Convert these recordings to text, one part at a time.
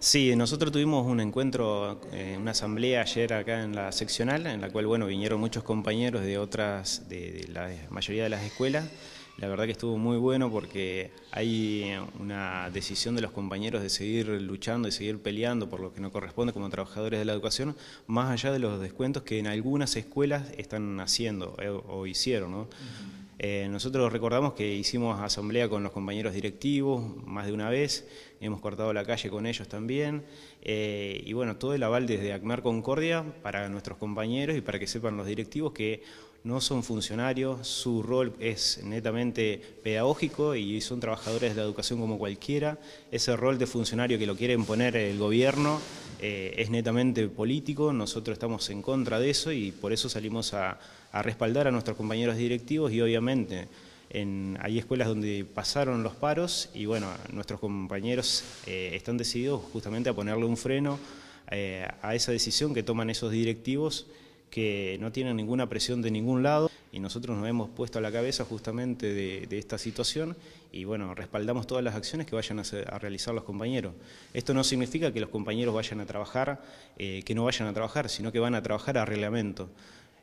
Sí, nosotros tuvimos un encuentro, eh, una asamblea ayer acá en la seccional, en la cual bueno vinieron muchos compañeros de otras, de, la mayoría de las escuelas. La verdad que estuvo muy bueno porque hay una decisión de los compañeros de seguir luchando y seguir peleando por lo que nos corresponde como trabajadores de la educación, más allá de los descuentos que en algunas escuelas están haciendo eh, o hicieron. ¿no? Eh, nosotros recordamos que hicimos asamblea con los compañeros directivos más de una vez, hemos cortado la calle con ellos también, eh, y bueno, todo el aval desde ACMAR Concordia para nuestros compañeros y para que sepan los directivos que no son funcionarios, su rol es netamente pedagógico y son trabajadores de la educación como cualquiera. Ese rol de funcionario que lo quiere imponer el gobierno eh, es netamente político, nosotros estamos en contra de eso y por eso salimos a, respaldar a nuestros compañeros directivos y obviamente hay escuelas donde pasaron los paros y bueno, nuestros compañeros eh, están decididos justamente a ponerle un freno eh, a esa decisión que toman esos directivos que no tienen ninguna presión de ningún lado y nosotros nos hemos puesto a la cabeza justamente de, esta situación y bueno, respaldamos todas las acciones que vayan a, realizar los compañeros. Esto no significa que los compañeros vayan a trabajar, eh, que no vayan a trabajar, sino que van a trabajar a reglamento.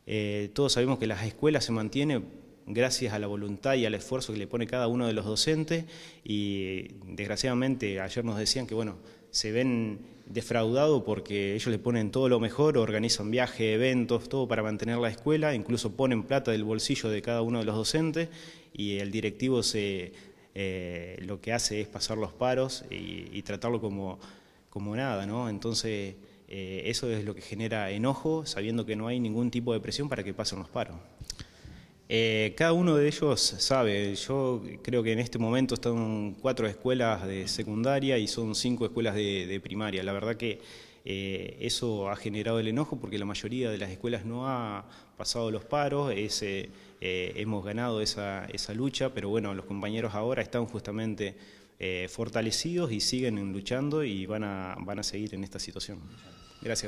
Eh, todos sabemos que las escuelas se mantienen gracias a la voluntad y al esfuerzo que le pone cada uno de los docentes y desgraciadamente ayer nos decían que bueno, se ven defraudado porque ellos le ponen todo lo mejor, organizan viajes, eventos, todo para mantener la escuela, incluso ponen plata del bolsillo de cada uno de los docentes y el directivo se, eh, lo que hace es pasar los paros y, tratarlo como, nada, Entonces eh, eso es lo que genera enojo, sabiendo que no hay ningún tipo de presión para que pasen los paros. Eh, cada uno de ellos sabe, yo creo que en este momento están cuatro escuelas de secundaria y son cinco escuelas de, primaria. La verdad que eh, eso ha generado el enojo porque la mayoría de las escuelas no ha pasado los paros, ese, eh, hemos ganado esa, lucha, pero bueno, los compañeros ahora están justamente fortalecidos y siguen luchando y van a, van a seguir en esta situación. Gracias.